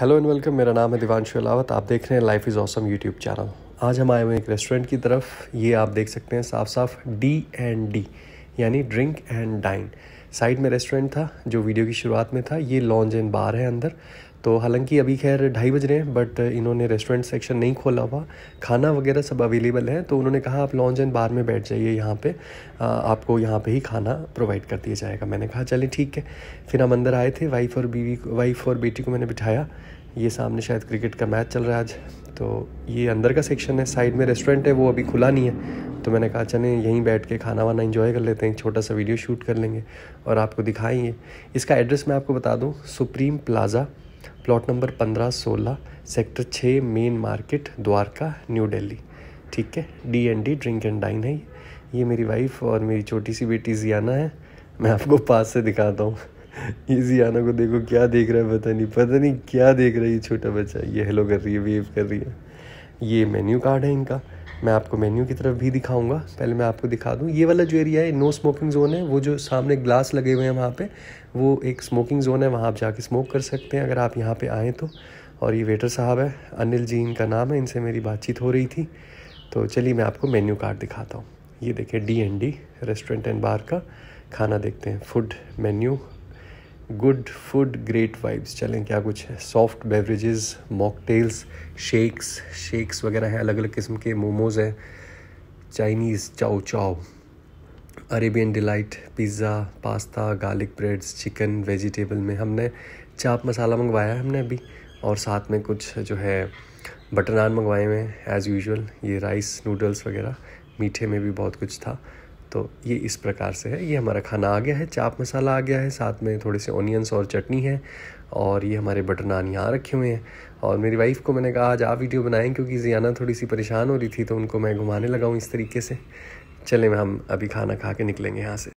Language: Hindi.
हेलो एंड वेलकम मेरा नाम है दिवानशु अलावत आप देख रहे हैं life is awesome YouTube channel आज हम आए हुए एक रेस्टोरेंट की तरफ ये आप देख सकते हैं साफ साफ डी एंड डी यानी ड्रिंक एंड डाइन साइड में रेस्टोरेंट था जो वीडियो की शुरुआत में था ये लॉन्ज एंड बार है अंदर तो हालांकि अभी खैर ढाई बज रहे हैं बट इन्होंने रेस्टोरेंट सेक्शन नहीं खोला हुआ खाना वगैरह सब अवेलेबल है तो उन्होंने कहा आप लॉन्च एंड बार में बैठ जाइए यहाँ पे आपको यहाँ पे ही खाना प्रोवाइड कर दिया जाएगा मैंने कहा चलिए ठीक है फिर हम अंदर आए थे वाइफ और बीवी वाइफ और बेटी को मैंने बिठाया ये सामने शायद क्रिकेट का मैच चल रहा है आज तो ये अंदर का सेक्शन है साइड में रेस्टोरेंट है वो अभी खुला नहीं है तो मैंने कहा चलें यहीं बैठ के खाना वाना इन्जॉय कर लेते हैं छोटा सा वीडियो शूट कर लेंगे और आपको दिखाएंगे इसका एड्रेस मैं आपको बता दूँ सुप्रीम प्लाज़ा प्लॉट नंबर पंद्रह सोलह सेक्टर छः main market Dwarka new Delhi ठीक है D and D drink and dine है ये मेरी वाइफ और मेरी छोटी सी बेटी जियाना है मैं आपको पास से दिखाता हूँ ये जियाना को देखो क्या देख रहा है पता नहीं पता नहीं क्या देख रहा है ये छोटा बच्चा ये हेलो कर रही है वेव कर रही है ये मेन्यू कार्ड है इनका मैं आपको मेन्यू की तरफ भी दिखाऊंगा पहले मैं आपको दिखा दूँ ये वाला जो एरिया है नो स्मोकिंग जोन है वो जो सामने ग्लास लगे हुए हैं वहाँ पर वो एक स्मोकिंग जोन है वहाँ आप जाके स्मोक कर सकते हैं अगर आप यहाँ पर आएँ तो और ये वेटर साहब है अनिल जी इनका नाम है इनसे मेरी बातचीत हो रही थी तो चलिए मैं आपको मेन्यू कार्ड दिखाता हूँ ये देखिए D and D restaurant and bar का खाना देखते हैं food menu good food great vibes चलें क्या कुछ है soft beverages mocktails shakes shakes वगैरह हैं अलग अलग किस्म के मोमोज़ हैं Chinese chow chow Arabian delight pizza pasta garlic breads chicken vegetable में हमने चाप मसाला मंगवाया है हमने अभी और साथ में कुछ जो है बटर नान मंगवाए हुए हैं एज़ यूजल ये राइस नूडल्स वगैरह मीठे में भी बहुत कुछ था तो ये इस प्रकार से है ये हमारा खाना आ गया है चाप मसाला आ गया है साथ में थोड़े से ऑनियंस और चटनी है और ये हमारे बटर नान यहाँ रखे हुए हैं और मेरी वाइफ को मैंने कहा आज आप वीडियो बनाएं क्योंकि जियाना थोड़ी सी परेशान हो रही थी तो उनको मैं घुमाने लगाऊँ इस तरीके से चले हम अभी खाना खा के निकलेंगे यहाँ से